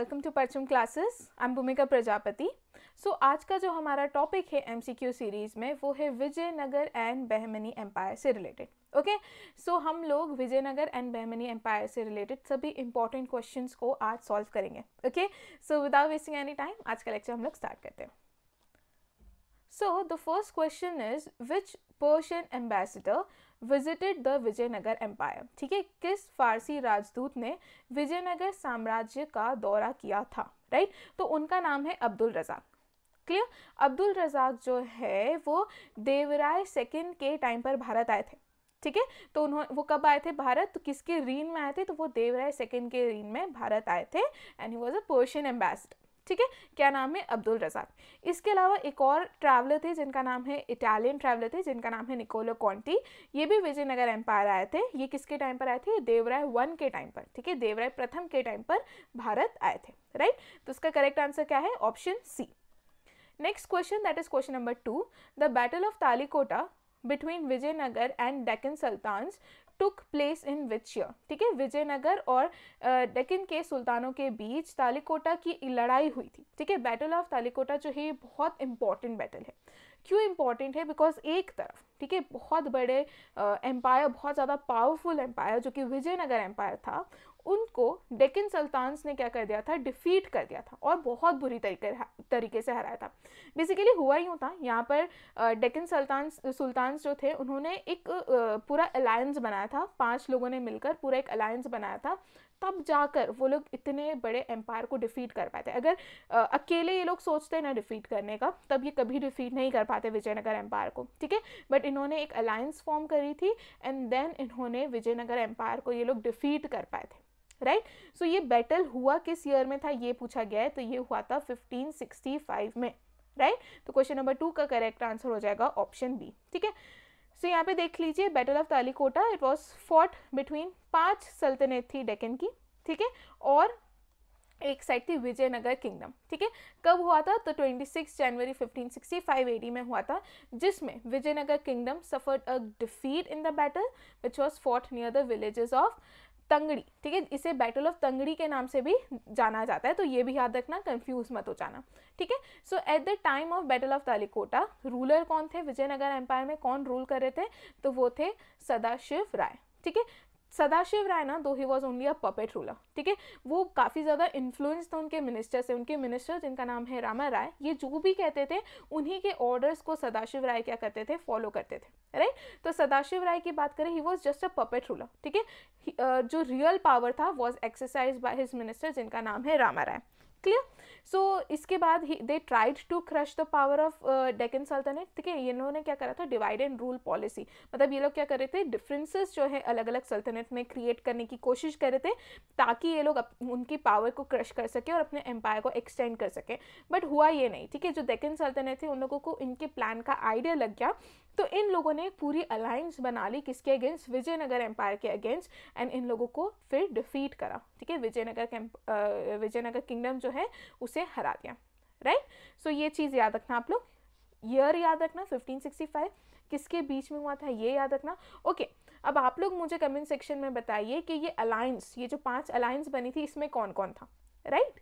Welcome to Parcham classes I am Bhumika Prajapati सो आज का जो हमारा टॉपिक है एमसीक्यू सीरीज़ में वो है विजयनगर एंड बहमनी एम्पायर से रिलेटेड ओके सो हम लोग विजयनगर एंड बहमनी एम्पायर से रिलेटेड सभी इंपॉर्टेंट क्वेश्चन को आज सॉल्व करेंगे okay so without wasting any time आज का लेक्चर हम लोग स्टार्ट करते हैं so the first question is which Persian ambassador visited the Vijayanagar empire ठीक है किस फारसी राजदूत ने विजयनगर साम्राज्य का दौरा किया था राइट तो उनका नाम है अब्दुल रजाक क्लियर अब्दुल रजाक जो है वो देवराय सेकेंड के टाइम पर भारत आए थे ठीक है तो उन्होंने वो कब आए थे भारत तो किसके रीन में आए थे तो वो देवराय सेकेंड के रीन में भारत आए थे and he was a Persian ambassador ठीक है क्या नाम है अब्दुल रजाक इसके अलावा एक और ट्रैवलर थे जिनका नाम है इटालियन ट्रैवलर थे जिनका नाम है निकोलो कॉन्टी ये भी विजयनगर एम्पायर आए थे ये किसके टाइम पर आए थे देवराय वन के टाइम पर ठीक है देवराय प्रथम के टाइम पर भारत आए थे राइट तो उसका करेक्ट आंसर क्या है option C next question that is question number two the battle of Talikota between Vijayanagar and Deccan sultan took place in which year ठीक है विजयनगर और डकिन के सुल्तानों के बीच तालिकोटा की लड़ाई हुई थी ठीक है बैटल ऑफ तालिकोटा जो है ये बहुत इंपॉर्टेंट बैटल है क्यों इम्पॉर्टेंट है बिकॉज एक तरफ ठीक है बहुत बड़े एम्पायर बहुत ज़्यादा पावरफुल एम्पायर जो कि विजयनगर एम्पायर था उनको डेकिन सल्तान्स ने क्या कर दिया था डिफीट कर दिया था और बहुत बुरी तरीके तरीके से हराया था बेसिकली हुआ ही होता यहाँ पर डेकिन सल्तान्स सुल्तान्स जो थे उन्होंने एक पूरा अलायंस बनाया था पांच लोगों ने मिलकर पूरा एक अलायंस बनाया था तब जाकर वो लोग इतने बड़े एम्पायर को डिफीट कर पाते अगर आ, अकेले ये लोग सोचते हैं ना डिफीट करने का तब ये कभी डिफीट नहीं कर पाते विजयनगर एम्पायर को ठीक है बट इन्होंने एक अलायंस फॉर्म करी थी एंड देन इन्होंने विजयनगर एम्पायर को ये लोग डिफीट कर पाए थे राइट सो ये बैटल हुआ किस ईयर में था ये पूछा गया है तो ये हुआ था 1565 में राइट तो क्वेश्चन नंबर टू का करेक्ट आंसर हो जाएगा ऑप्शन बी ठीक है सो यहाँ पे देख लीजिए battle of Talikota it was fought between पांच सल्तनत थी डेकन की ठीक है और एक साइड थी विजयनगर किंगडम ठीक है कब हुआ था तो 26 जनवरी 1565 एडी में हुआ था जिसमें Vijayanagar kingdom suffered a defeat in the battle which was fought near the villages of Tangadi ठीक है इसे बैटल ऑफ तंगड़ी के नाम से भी जाना जाता है तो ये भी याद रखना कंफ्यूज मत हो जाना ठीक है so at the time of battle of Talikota ruler कौन थे विजयनगर एम्पायर में कौन रूल कर रहे थे तो वो थे सदाशिव राय ठीक है सदाशिव राय ना दो he was only a puppet ruler ठीक है वो काफ़ी ज़्यादा इन्फ्लुएंस था उनके मिनिस्टर से उनके मिनिस्टर जिनका नाम है रामा राय ये जो भी कहते थे उन्हीं के ऑर्डर्स को सदाशिव राय क्या करते थे फॉलो करते थे राइट तो सदाशिव राय की बात करें he was just a puppet ruler ठीक है जो रियल पावर था was exercise by his minister जिनका नाम है Rama Raya clear so so, इसके बाद they tried to crush the power of Deccan सल्तनत ठीक है इन्होंने क्या करा था डिवाइड एंड रूल पॉलिसी मतलब ये लोग क्या कर रहे थे डिफरेंसेस जो है अलग अलग सल्तनत में क्रिएट करने की कोशिश कर रहे थे ताकि ये लोग उनकी पावर को क्रश कर सके और अपने एम्पायर को एक्सटेंड कर सके बट हुआ ये नहीं ठीक है जो डेकन सल्तनत थे उन लोगों को इनके प्लान का आइडिया लग गया तो इन लोगों ने पूरी अलायंस बना ली किसके अगेंस्ट विजयनगर एम्पायर के अगेंस्ट एंड इन लोगों को फिर डिफीट करा ठीक है विजयनगर विजयनगर किंगडम जो है उसे हरा दिया राइट सो so, ये चीज़ याद रखना आप लोग ईयर याद रखना 1565 किसके बीच में हुआ था ये याद रखना ओके okay, अब आप लोग मुझे कमेंट सेक्शन में बताइए कि ये अलायंस ये जो पांच अलायंस बनी थी इसमें कौन कौन था right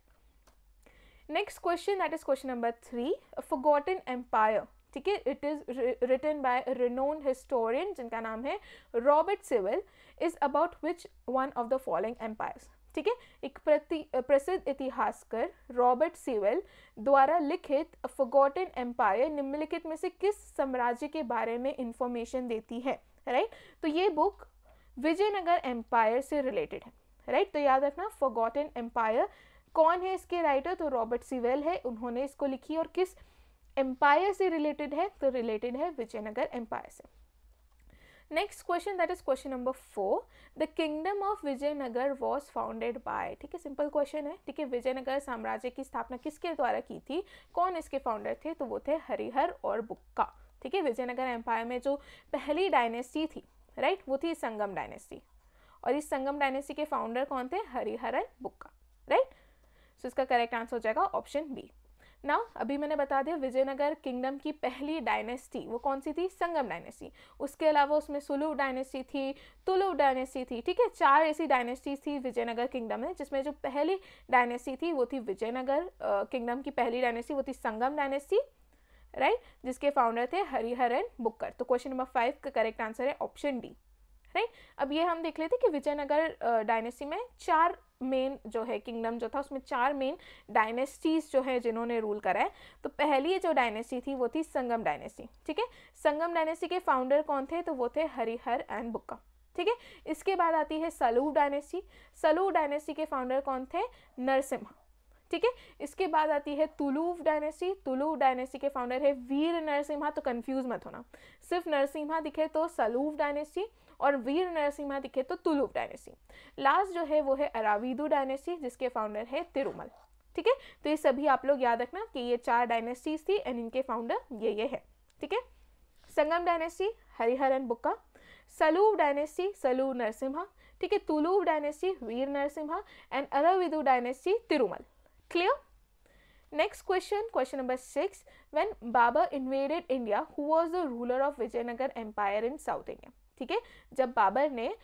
next question that is question number three forgotten empire ठीक है it is written by renowned historian जिनका नाम है Robert Sewell is about which one of the following empires ठीक है एक प्रति प्रसिद्ध इतिहासकार रॉबर्ट सिविल द्वारा लिखित फोगोटन एम्पायर निम्नलिखित में से किस साम्राज्य के बारे में इंफॉर्मेशन देती है राइट तो ये बुक विजयनगर एम्पायर से रिलेटेड है राइट तो याद रखना फोगोटन एम्पायर कौन है इसके राइटर तो रॉबर्ट सिवेल है उन्होंने इसको लिखी और किस एम्पायर से रिलेटेड है तो रिलेटेड है विजयनगर एम्पायर से next question that is question number four the kingdom of Vijayanagar was founded by ठीक है सिंपल क्वेश्चन है ठीक है विजयनगर साम्राज्य की स्थापना किसके द्वारा की थी कौन इसके फाउंडर थे तो वो थे हरिहर और बुक्का ठीक है विजयनगर एम्पायर में जो पहली डायनेस्टी थी राइट वो थी संगम डायनेस्टी और इस संगम डायनेस्टी के फाउंडर कौन थे Harihara Bukka right so so इसका करेक्ट आंसर हो जाएगा ऑप्शन बी ना अभी मैंने बता दिया विजयनगर किंगडम की पहली डायनेस्टी वो कौन सी थी संगम डायनेस्टी उसके अलावा उसमें सुलू डायनेस्टी थी तुलू डायनेस्टी थी ठीक है चार ऐसी डायनेस्टी थी विजयनगर किंगडम में जिसमें जो पहली डायनेस्टी थी वो थी विजयनगर किंगडम की पहली डायनेस्टी वो थी संगम डायनेस्टी राइट right? जिसके फाउंडर थे हरिहरन बुक्कर तो क्वेश्चन नंबर फाइव का करेक्ट आंसर है ऑप्शन डी राइट अब ये हम देख लेते कि विजयनगर डायनेस्टी में चार मेन जो है किंगडम जो था उसमें चार मेन डायनेस्टीज़ जो है जिन्होंने रूल करा है तो पहली जो डायनेस्टी थी वो थी संगम डायनेस्टी ठीक है संगम डायनेस्टी के फाउंडर कौन थे तो वो थे हरिहर एंड बुक्का ठीक है इसके बाद आती है सलूह डायनेस्टी सलूह डायनेस्टी के फाउंडर कौन थे नरसिम्हा ठीक है इसके बाद आती है तुलूव डायनेस्टी तुलूव डायनेस्टी के फाउंडर है वीर नरसिम्हा तो कन्फ्यूज मत होना सिर्फ नरसिम्हा दिखे तो सलूव डायनेस्टी और वीर नरसिम्हा दिखे तो तुलुप डायनेसी लास्ट जो है वो है अरावीदू डायनेस्टी जिसके फाउंडर है तिरुमल ठीक है तो ये सभी आप लोग याद रखना कि ये चार डायनेस्टीज थी एंड इनके फाउंडर ये ये है ठीक है संगम डायनेस्टी हरिहरन बुक्का सलूव डायनेस्टी सलूव नरसिम्हा ठीक है Tuluva dynasty Vira Narasimha and Aravidu dynasty Tirumala clear next question question number six when Babur invaded India who was the ruler of Vijayanagar empire in South India ठीक है जब बाबर ने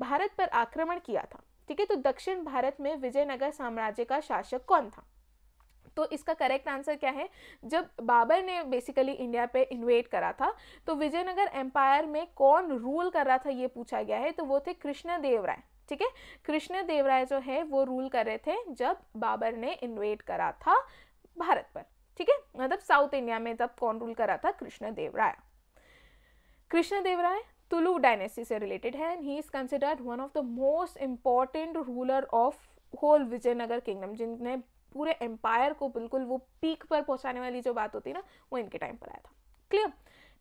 भारत पर आक्रमण किया था ठीक है तो दक्षिण भारत में विजयनगर साम्राज्य का शासक कौन था तो इसका करेक्ट आंसर क्या है जब बाबर ने बेसिकली इंडिया पे इन्वेट करा था तो विजयनगर एम्पायर में कौन रूल कर रहा था ये पूछा गया है तो वो थे कृष्णदेव राय ठीक है कृष्णदेव राय जो है वो रूल कर रहे थे जब बाबर ने इन्वेट करा था भारत पर ठीक है मतलब साउथ इंडिया में तब कौन रूल करा था कृष्णदेव राय कृष्णदेव राय तुलु डायनेस्टी से रिलेटेड है and he is considered one of the most important ruler of whole Vijayanagar kingdom जिनने पूरे एम्पायर को बिल्कुल वो पीक पर पहुंचाने वाली जो बात होती है ना वो इनके टाइम पर आया था clear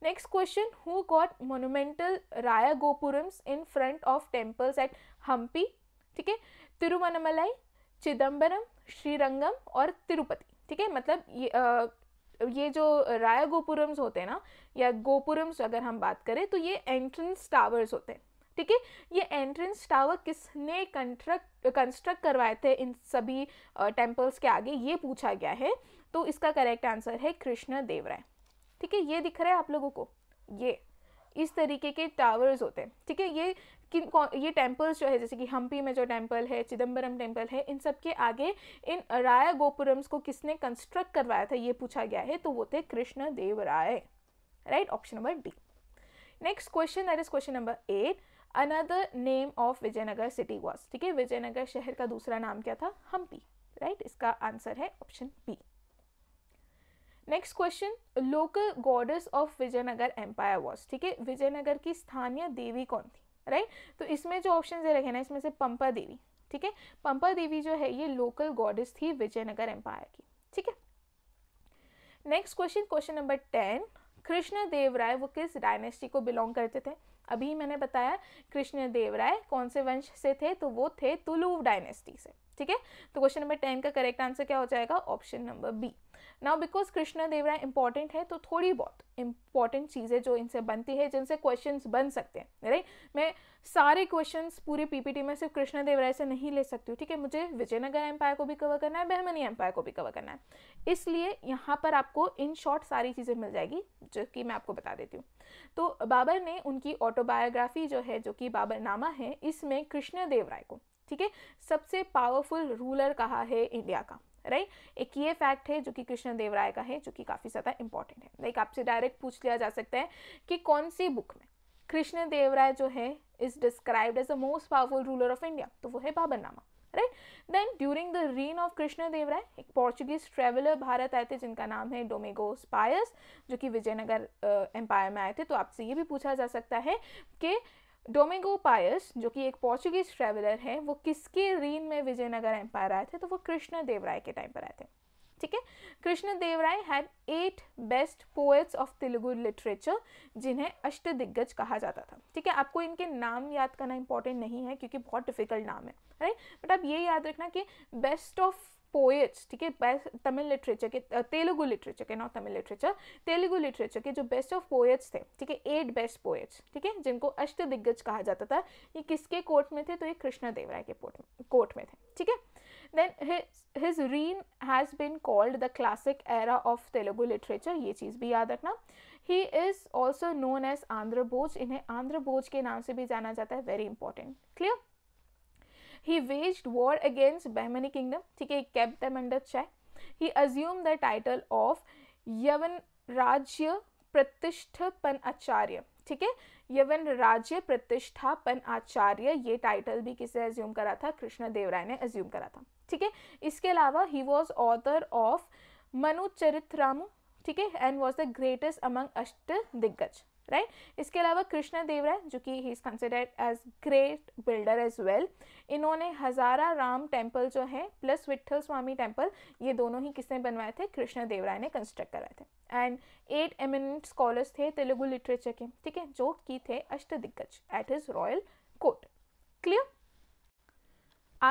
next question who got monumental raya gopurams in front of temples at Hampi ठीक है तिरुवनमलाई चिदम्बरम श्रीरंगम और तिरुपति ठीक है मतलब ये ये जो राय गोपुरम्स होते हैं ना या गोपुरम्स अगर हम बात करें तो ये एंट्रेंस टावर्स होते हैं ठीक है ये एंट्रेंस टावर किसने कंस्ट्रक्ट कंस्ट्रक्ट करवाए थे इन सभी टेम्पल्स के आगे ये पूछा गया है तो इसका करेक्ट आंसर है कृष्ण देवराय ठीक है ये दिख रहा है आप लोगों को ये इस तरीके के टावर्स होते हैं ठीक है ये किन ये टेम्पल्स जो है जैसे कि हम्पी में जो टेम्पल है चिदम्बरम टेम्पल है इन सब के आगे इन राय गोपुरम्स को किसने कंस्ट्रक्ट करवाया था ये पूछा गया है तो वो थे Krishna Deva Raya right option number D next question that is question number eight another name of Vijayanagar city was ठीक है विजयनगर शहर का दूसरा नाम क्या था हम्पी राइट right? इसका आंसर है option B next question local goddess of Vijayanagar empire was ठीक है विजयनगर की स्थानीय देवी कौन थी राइट तो इसमें जो ऑप्शन दे रखे ना इसमें से पंपा देवी ठीक है पंपा देवी जो है ये लोकल गॉडेस थी विजयनगर एम्पायर की ठीक है next question question number ten Krishna Deva Raya वो किस डायनेस्टी को बिलोंग करते थे अभी मैंने बताया कृष्ण देव राय कौन से वंश से थे तो वो थे तुलु डायनेस्टी से ठीक है तो क्वेश्चन नंबर टेन का करेक्ट आंसर क्या हो जाएगा option number B now because Krishna Devara important है तो थोड़ी बहुत इंपॉर्टेंट चीज़ें जो इनसे बनती है जिनसे क्वेश्चन बन सकते हैं राइट मैं सारे क्वेश्चन पूरे पीपीटी में सिर्फ कृष्ण देवराय से नहीं ले सकती हूँ ठीक है मुझे विजयनगर एम्पायर को भी कवर करना है बहमनी एम्पायर को भी कवर करना है इसलिए यहाँ पर आपको इन शॉर्ट सारी चीज़ें मिल जाएगी जो कि मैं आपको बता देती हूँ तो बाबर ने उनकी ऑटोबायोग्राफी जो है जो कि बाबरनामा है इसमें कृष्ण देवराय को ठीक है सबसे पावरफुल रूलर कहा है इंडिया का राइट एक ये फैक्ट है जो कि कृष्ण देव राय का है जो कि काफ़ी ज़्यादा इंपॉर्टेंट है लाइक आपसे डायरेक्ट पूछ लिया जा सकता है कि कौन सी बुक में कृष्ण देव राय जो है is described as the most powerful ruler of India तो वो है Baburnama right then during the reign of Krishna Deva Raya एक पोर्चुगीज ट्रेवलर भारत आए थे जिनका नाम है डोमेगो स्पायस जो कि विजयनगर एम्पायर में आए थे तो आपसे ये भी पूछा जा सकता है कि डोमिंगो पायस जो कि एक पोर्चुगीज ट्रेवलर हैं वो किसके रीन में विजयनगर एम्पायर आए थे तो वो कृष्ण देवराय के टाइम पर आए थे ठीक है Krishna Devaraya had eight best poets of Telugu literature जिन्हें अष्ट दिग्गज कहा जाता था ठीक है आपको इनके नाम याद करना इंपॉर्टेंट नहीं है क्योंकि बहुत डिफिकल्ट नाम है राइट बट आप ये याद रखना कि बेस्ट ऑफ पोएट्स ठीक है बेस्ट तमिल लिटरेचर के तेलुगु uh, लिटरेचर के not Tamil literature Telugu literature के जो बेस्ट ऑफ पोएट्स थे ठीक है एट बेस्ट पोएट्स ठीक है जिनको अष्ट दिग्गज कहा जाता था ये किसके कोर्ट में थे तो ये कृष्णा देवराय के कोर्ट में कोर्ट में थे ठीक है then his reign has been called the classic era of Telugu literature ये चीज़ भी याद रखना he is also known as Andhra Bhoja इन्हें आंध्र बोझ के नाम से भी जाना जाता है very important clear He waged war against Bahmani kingdom. ठीक है, he kept them under check. He assumed the title of Yavan Rajya Pratishthpan Acharya. ठीक है यवन राज्य प्रतिष्ठापन आचार्य ये टाइटल भी किसे एज्यूम करा था कृष्ण देवराय ने एज्यूम करा था ठीक है इसके अलावा he was author of Manu Charitramu ठीक है and was the greatest among Ashta Diggaj right right? इसके अलावा कृष्णा देव राय जो कि he is considered as great builder as well इन्होंने हज़ारा राम टेम्पल जो है प्लस विठल स्वामी टेम्पल ये दोनों ही किसने बनवाए थे कृष्णा देव राय ने कंस्ट्रक्ट कराए थे एंड एट एमिनेंट स्कॉलर्स थे तेलुगु लिटरेचर के ठीक है जो कि थे Ashta Diggaj at his royal court clear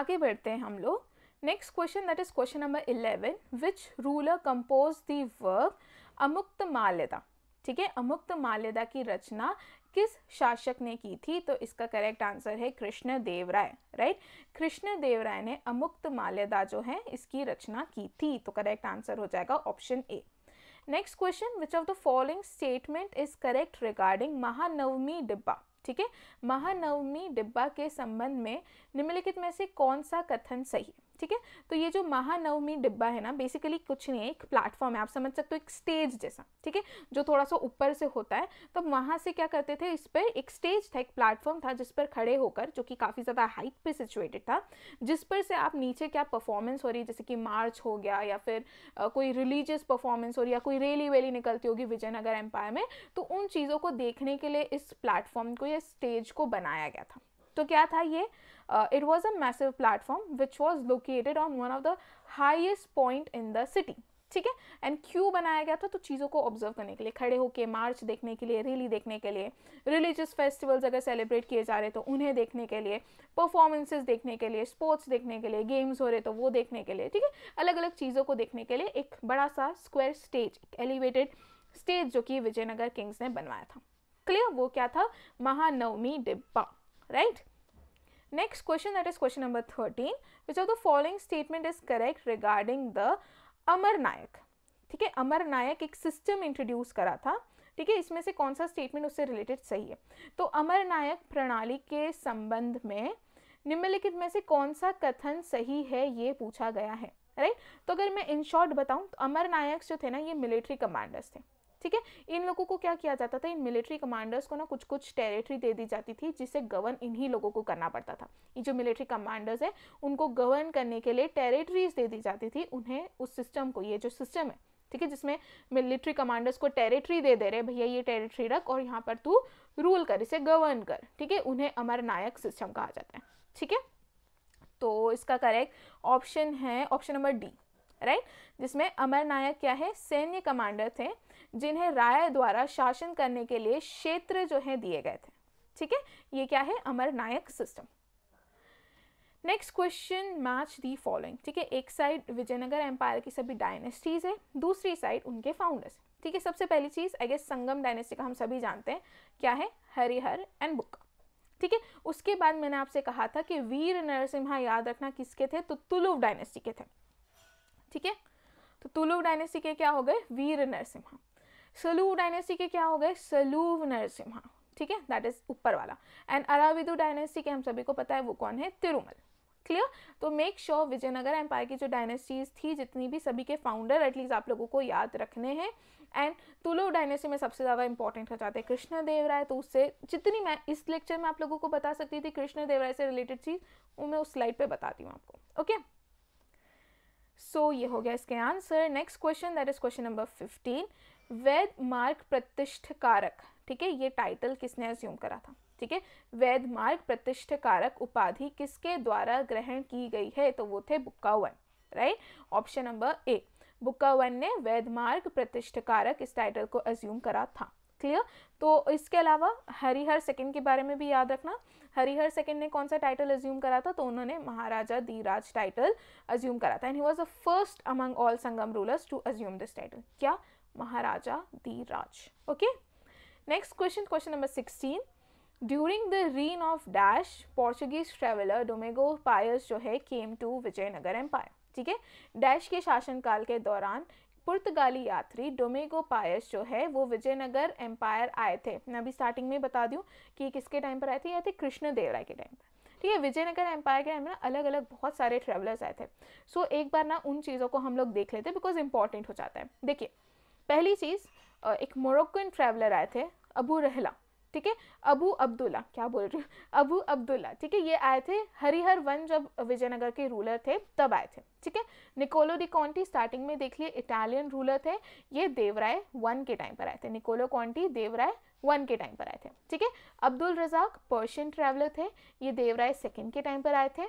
आगे बढ़ते हैं हम लोग next question that is question number eleven which ruler compose the work Amukta Malyata ठीक है अमुक्त माल्यदा की रचना किस शासक ने की थी तो इसका करेक्ट आंसर है कृष्ण देवराय राइट कृष्ण देवराय ने अमुक्त माल्यदा जो है इसकी रचना की थी तो करेक्ट आंसर हो जाएगा option A next question which of the following statement is correct regarding Mahanavami Dibba ठीक है महानवमी डिब्बा के संबंध में निम्नलिखित में से कौन सा कथन सही है ठीक है तो ये जो महानवमी डिब्बा है ना बेसिकली कुछ नहीं है एक प्लेटफॉर्म है आप समझ सकते हो एक स्टेज जैसा ठीक है जो थोड़ा सा ऊपर से होता है तब तो वहाँ से क्या करते थे इस पर एक स्टेज था एक प्लेटफॉर्म था जिस पर खड़े होकर जो कि काफ़ी ज़्यादा हाइट पर सिचुएटेड था जिस पर से आप नीचे क्या परफॉर्मेंस हो रही है जैसे कि मार्च हो गया या फिर आ, कोई रिलीजियस परफॉर्मेंस हो रही या कोई रैली वैली निकलती होगी विजयनगर एम्पायर में तो उन चीज़ों को देखने के लिए इस प्लेटफॉर्म को या स्टेज को बनाया गया था तो क्या था ये Uh, it was a massive platform which was located on one of the highest point in the city. ठीक है एंड क्यों बनाया गया था तो चीज़ों को ऑब्जर्व करने के लिए खड़े होके मार्च देखने के लिए रैली देखने के लिए रिलीजियस फेस्टिवल्स अगर सेलिब्रेट किए जा रहे तो उन्हें देखने के लिए परफॉर्मेंसेस देखने के लिए स्पोर्ट्स देखने के लिए गेम्स हो रहे तो वो देखने के लिए ठीक है अलग अलग चीज़ों को देखने के लिए एक बड़ा सा स्क्वेयर स्टेज एलिवेटेड स्टेज जो कि विजयनगर किंग्स ने बनवाया था क्लियर वो क्या था Mahanavami Dibba right right? Next question that is question number 13 which of the following statement is correct regarding the Amar Nayak ठीक है अमर नायक एक सिस्टम इंट्रोड्यूस करा था ठीक है इसमें से कौन सा स्टेटमेंट उससे रिलेटेड सही है तो अमर नायक प्रणाली के संबंध में निम्नलिखित में से कौन सा कथन सही है ये पूछा गया है राइट तो अगर मैं इन शॉर्ट बताऊँ तो अमर नायक जो थे ना ये मिलिट्री कमांडर्स थे ठीक है इन लोगों को क्या किया जाता था इन मिलिट्री कमांडर्स को ना कुछ कुछ टेरिटरी दे दी जाती थी जिसे गवर्न इन्हीं लोगों को करना पड़ता था ये जो मिलिट्री कमांडर्स है उनको गवर्न करने के लिए टेरिटरीज दे दी जाती थी उन्हें उस सिस्टम को ये जो सिस्टम है ठीक है जिसमें मिलिट्री कमांडर्स को टेरिटरी दे दे रहे भैया ये टेरिटरी रख और यहाँ पर तू रूल कर इसे गवर्न कर ठीक है उन्हें अमर नायक सिस्टम कहा जाता है ठीक है तो इसका करेक्ट ऑप्शन है ऑप्शन नंबर डी राइट जिसमें अमर नायक क्या है सैन्य कमांडर थे जिन्हें राय द्वारा शासन करने के लिए क्षेत्र जो है दिए गए थे ठीक है ये क्या है Amar Nayak system next question match the following ठीक है एक साइड विजयनगर एम्पायर की सभी डायनेस्टीज है दूसरी साइड उनके फाउंडर्स ठीक है सबसे पहली चीज़ आई गेस संगम डायनेस्टी का हम सभी जानते हैं क्या है हरिहर एंड बुक ठीक है उसके बाद मैंने आपसे कहा था कि वीर नरसिम्हा याद रखना किसके थे तो तुलुव डायनेस्टी के थे ठीक है तो तुलुव डायनेस्टी के क्या हो गए वीर नरसिम्हा सलूव डायनेस्टी के क्या हो गए सलूव नरसिम्हा ठीक है दैट इज ऊपर वाला एंड अराविदु डायनेस्टी के हम सभी को पता है वो कौन है तिरुमल क्लियर तो मेक श्योर विजयनगर एम्पायर की जो डायनेस्टीज थी जितनी भी सभी के फाउंडर एटलीस्ट आप लोगों को याद रखने हैं एंड तुलु डायनेस्टी में सबसे ज़्यादा इंपॉर्टेंट हो जाते हैं कृष्ण राय तो उससे जितनी मैं इस लेक्चर में आप लोगों को बता सकती थी कृष्ण राय से रिलेटेड चीज़ वो मैं उस स्लाइड पर बताती हूँ आपको ओके सो so, ये हो गया इसके answer next question that is question number fifteen Vaid Marg Pratishth कारक ठीक है ये टाइटल किसने अज्यूम करा था ठीक है वैद मार्ग प्रतिष्ठ कारक उपाधि किसके द्वारा ग्रहण की गई है तो वो थे Bukka one right option number A Bukka one ने वैद मार्ग प्रतिष्ठ कारक इस टाइटल को अज्यूम करा था क्लियर तो इसके अलावा हरिहर सेकंड के बारे में भी याद रखना हरिहर सेकंड ने कौन सा टाइटल अज्यूम करा था तो उन्होंने महाराजा दीराज टाइटल अज्यूम करा था and he was the first among all Sangam rulers to assume this title क्या Maharaja Dhiraj. Okay. Next question, question number 16. During the reign of Dash, Portuguese traveler Domingo Pius जो है came to Vijayanagar Empire. ठीक है dash के शासनकाल के दौरान पुर्तगाली यात्री डोमेगो पायस जो है वो विजयनगर एम्पायर आए थे मैं अभी स्टार्टिंग में बता दूं कि किसके टाइम पर आए थे या थे कृष्ण राय के टाइम पर ठीक है विजयनगर एम्पायर के टाइम में ना अलग अलग बहुत सारे ट्रेवलर्स आए थे सो so, एक बार ना उन चीज़ों को हम लोग देख लेते बिकॉज इंपॉर्टेंट हो जाता है देखिए पहली चीज़ एक मोरक्कन ट्रैवलर आए थे अबू रहला ठीक है अबू अब्दुल्ला क्या बोल रही हूँ अबू अब्दुल्ला ठीक है ये आए थे हरिहर वन जब विजयनगर के रूलर थे तब आए थे ठीक है निकोलो डी कॉन्टी स्टार्टिंग में देख लिए इटालियन रूलर थे ये देवराय वन के टाइम पर आए थे निकोलो कॉन्टी देवराय वन के टाइम पर आए थे ठीक है अब्दुल रजाक पर्शियन ट्रैवलर थे ये देवराय सेकेंड के टाइम पर आए थे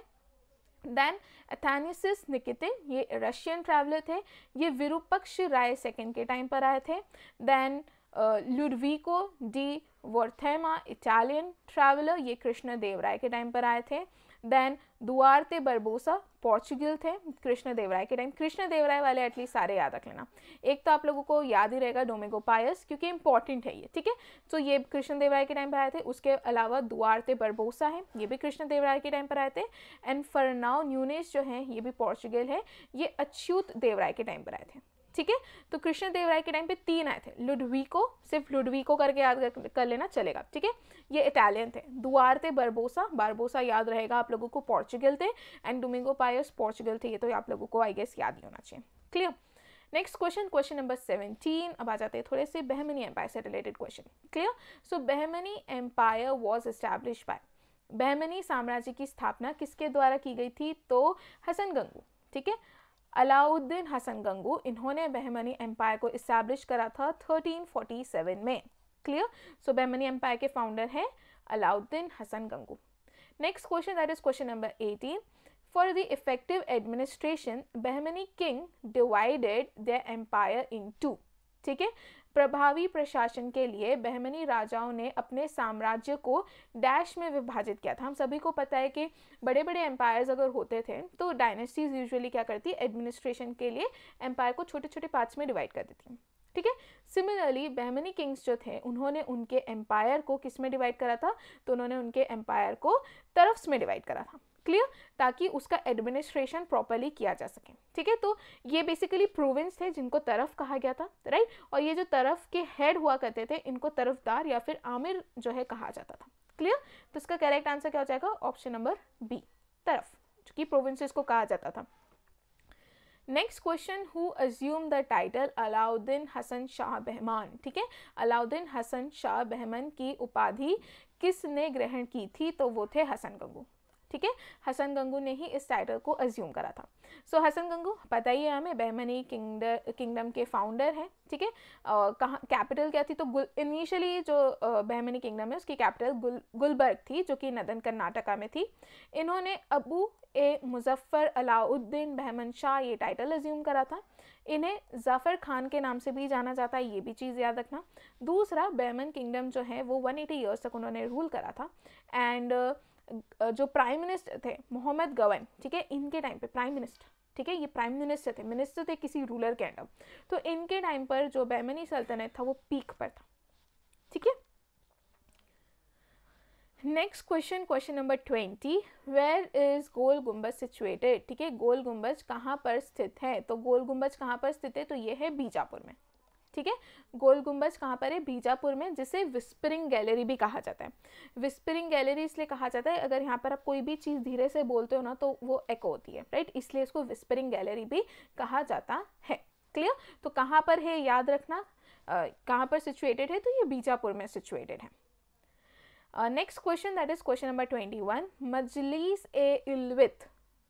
देन अथानियसिस निकितिन ये रशियन ट्रैवलर थे ये विरूपक्ष राय सेकेंड के टाइम पर आए थे then Ludovico di Varthema Italian traveller ये कृष्णदेव राय के टाइम पर आए थे देन दुआरते बरबोसा पोर्चुगल थे कृष्ण देवराय के टाइम कृष्ण देवराय वाले एटलीस्ट सारे याद रख लेना एक तो आप लोगों को याद ही रहेगा डोमेगो पायस क्योंकि इंपॉर्टेंट है ये ठीक है तो ये कृष्ण देवराय के टाइम पर आए थे उसके अलावा दुआरते बरबोसा है ये भी कृष्ण देवराय के टाइम पर आए थे एंड फरनाव न्यूनेस जो है ये भी पोर्चुगल है ये अच्युत देवराय के टाइम पर आए थे ठीक है तो कृष्णदेव राय के टाइम पे तीन आए थे लुडविको सिर्फ लुडविको करके याद कर, कर लेना चलेगा ठीक है ये इटालियन थे दुआर थे बारबोसा बारबोसा याद रहेगा आप लोगों को पोर्चुगल थे एंड डोमिंगो पायस पोर्चुगल थे ये तो आप लोगों को आई गेस याद ही होना चाहिए clear next question question number seventeen अब आ जाते हैं थोड़े से बहमनी एम्पायर से related question clear so Bahmani empire was established by Bahmani साम्राज्य की स्थापना किसके द्वारा की गई थी तो हसन गंगू ठीक है अलाउद्दीन हसन गंगू इन्होंने बहमनी एम्पायर को इस्टेब्लिश करा था 1347 में क्लियर सो बहमनी एम्पायर के फाउंडर हैं Alauddin Hasan Gangu next question that is question number 18 for the effective administration Bahmani king divided the empire into ठीक है प्रभावी प्रशासन के लिए बहमनी राजाओं ने अपने साम्राज्य को डैश में विभाजित किया था हम सभी को पता है कि बड़े बड़े एम्पायर्स अगर होते थे तो डायनेस्टीज यूजुअली क्या करती एडमिनिस्ट्रेशन के लिए एम्पायर को छोटे छोटे पार्ट्स में डिवाइड कर देती ठीक है सिमिलरली बहमनी किंग्स जो थे उन्होंने उनके एम्पायर को किस में डिवाइड करा था तो उन्होंने उनके एम्पायर को तरफ्स में डिवाइड करा था क्लियर ताकि उसका एडमिनिस्ट्रेशन प्रॉपरली किया जा सके ठीक है तो ये बेसिकली प्रोविंस थे जिनको तरफ कहा गया था राइट और ये जो तरफ के हेड हुआ करते थे इनको तरफदार या फिर आमिर जो है कहा जाता था क्लियर तो इसका करेक्ट आंसर क्या हो जाएगा ऑप्शन नंबर बी तरफ जो कि प्रोविंसेस को कहा जाता था next question who assumed the title Alauddin Hasan Shah Bahman ठीक है अलाउद्दीन हसन शाह बहमान की उपाधि किसने ग्रहण की थी तो वो थे हसन गंगू ठीक है हसन गंगू ने ही इस टाइटल को अज्यूम करा था सो so, हसन गंगू पता ही है हमें बहमनी किंगडम किंगडम के फाउंडर हैं ठीक है कहाँ कैपिटल क्या थी तो गुल इनिशियली जो बहमनी किंगडम है उसकी कैपिटल गुल गुलबर्ग थी जो कि नदन कर्नाटका में थी इन्होंने अबू ए मुजफ्फ़र अलाउद्दीन बहमन शाह ये टाइटल अज्यूम करा था इन्हें ज़फ़र खान के नाम से भी जाना जाता है ये भी चीज़ याद रखना दूसरा बहमन किंगडम जो है वो 180 इयर्स तक उन्होंने रूल करा था एंड uh, जो प्राइम मिनिस्टर थे मोहम्मद गवन ठीक है इनके टाइम पे प्राइम मिनिस्टर ठीक है ये प्राइम मिनिस्टर थे मिनिस्टर थे किसी रूलर के अंडर तो इनके टाइम पर जो बैमनी सल्तनत था वो पीक पर था ठीक है next question question number twenty where is Gol Gumbaz situated ठीक है गोल गुम्बज कहाँ पर स्थित है तो गोल गुम्बज कहाँ पर स्थित है तो ये है बीजापुर में ठीक है गोल गुम्बज कहाँ पर है बीजापुर में जिसे विस्परिंग गैलरी भी कहा जाता है विस्परिंग गैलरी इसलिए कहा जाता है अगर यहाँ पर आप कोई भी चीज़ धीरे से बोलते हो ना तो वो एक होती है राइट इसलिए इसको विस्परिंग गैलरी भी कहा जाता है क्लियर तो कहाँ पर है याद रखना कहाँ पर सिचुएटेड है तो ये बीजापुर में सिचुएटेड है next question that is question number twenty one Majlis ए इलवित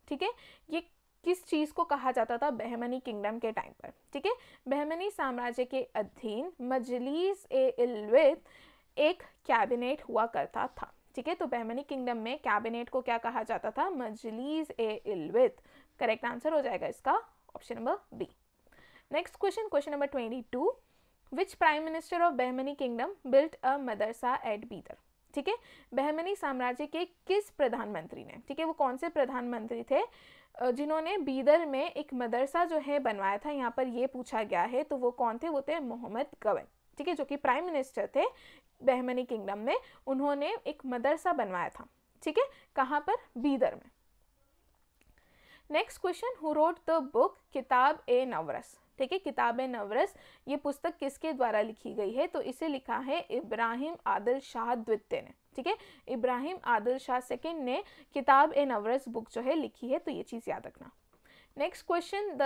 ठीक है ये किस चीज़ को कहा जाता था बहमनी किंगडम के टाइम पर ठीक है बहमनी साम्राज्य के अधीन मजलिस ए इलवित एक कैबिनेट हुआ करता था ठीक है तो बहमनी किंगडम में कैबिनेट को क्या कहा जाता था मजलिस ए इलवित करेक्ट आंसर हो जाएगा इसका option number B next question question number twenty two which prime minister of Bahmani kingdom built a madrasa at Bidar ठीक है बहमनी साम्राज्य के किस प्रधानमंत्री ने ठीक है वो कौन से प्रधानमंत्री थे जिन्होंने बीदर में एक मदरसा जो है बनवाया था यहाँ पर ये पूछा गया है तो वो कौन थे वो थे मोहम्मद गवन ठीक है जो कि प्राइम मिनिस्टर थे बहमनी किंगडम में उन्होंने एक मदरसा बनवाया था ठीक है कहाँ पर बीदर में next question who wrote the book Kitab e नवरस ठीक है किताब ए नवरस ये पुस्तक किसके द्वारा लिखी गई है तो इसे लिखा है इब्राहिम आदिल शाह द्वितीय ने ठीक है इब्राहिम आदिल शाह सेकेंड ने किताब ए नवरस बुक जो है लिखी है तो ये चीज़ याद रखना next question the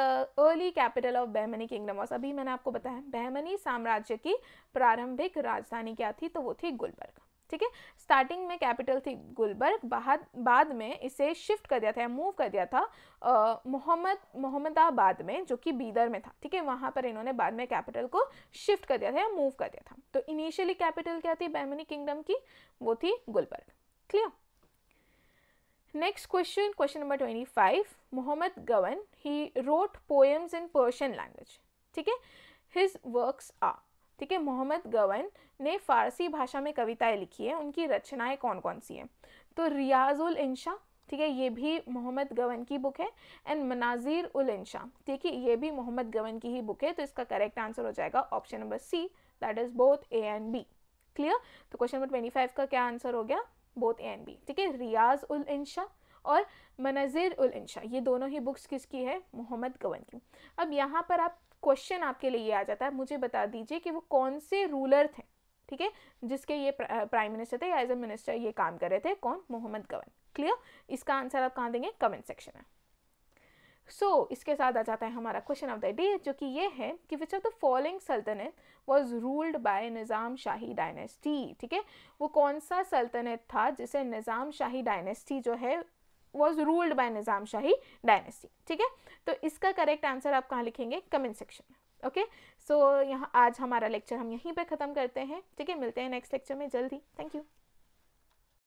early capital of Bahmani kingdom was अभी मैंने आपको बताया बहमनी साम्राज्य की प्रारंभिक राजधानी क्या थी तो वो थी गुलबर्ग ठीक है स्टार्टिंग में कैपिटल थी गुलबर्ग बाद बाद में इसे शिफ्ट कर दिया था या मूव कर दिया था मोहम्मद मोहम्मदाबाद में जो कि बीदर में था ठीक है वहाँ पर इन्होंने बाद में कैपिटल को शिफ्ट कर दिया था या मूव कर दिया था तो इनिशियली कैपिटल क्या थी बैमनी किंगडम की वो थी Gulbarga clear next question question number twenty five Mohammad Gawan ही wrote poems in Persian language ठीक है हिज वर्क्स आर ठीक है मोहम्मद गवन ने फ़ारसी भाषा में कविताएं लिखी है उनकी रचनाएं कौन कौन सी हैं तो रियाजुल इंशा ठीक है ये भी मोहम्मद गवन की बुक है एंड मनाजिर उल इंशा ठीक है ये भी मोहम्मद गवन की ही बुक है तो इसका करेक्ट आंसर हो जाएगा option number C that is both A and B clear तो क्वेश्चन नंबर ट्वेंटी फाइव का क्या आंसर हो गया बोथ ए एंड बी ठीक है रियाज उल इंशा और मनाजिर उल इंशा ये दोनों ही बुक्स किसकी है मोहम्मद गवन की अब यहाँ पर आप क्वेश्चन आपके लिए ये आ जाता है मुझे बता दीजिए कि वो कौन से रूलर थे ठीक है जिसके ये प्राइम मिनिस्टर थे या एज ए मिनिस्टर ये काम कर रहे थे कौन मोहम्मद गवन क्लियर इसका आंसर आप कहाँ देंगे कमेंट सेक्शन में सो so, इसके साथ आ जाता है हमारा क्वेश्चन ऑफ द डे जो कि ये है कि which of the following sultanate was ruled by Nizam Shahi dynasty ठीक है वो कौन सा सल्तनत था जिसे निज़ाम शाही डायनेस्टी जो है was ruled by Nizam Shahi dynasty ठीक है तो इसका करेक्ट आंसर आप कहाँ लिखेंगे कमेंट सेक्शन में ओके सो यहाँ आज हमारा लेक्चर हम यहीं पर ख़त्म करते हैं ठीक है मिलते हैं नेक्स्ट लेक्चर में जल्दी थैंक यू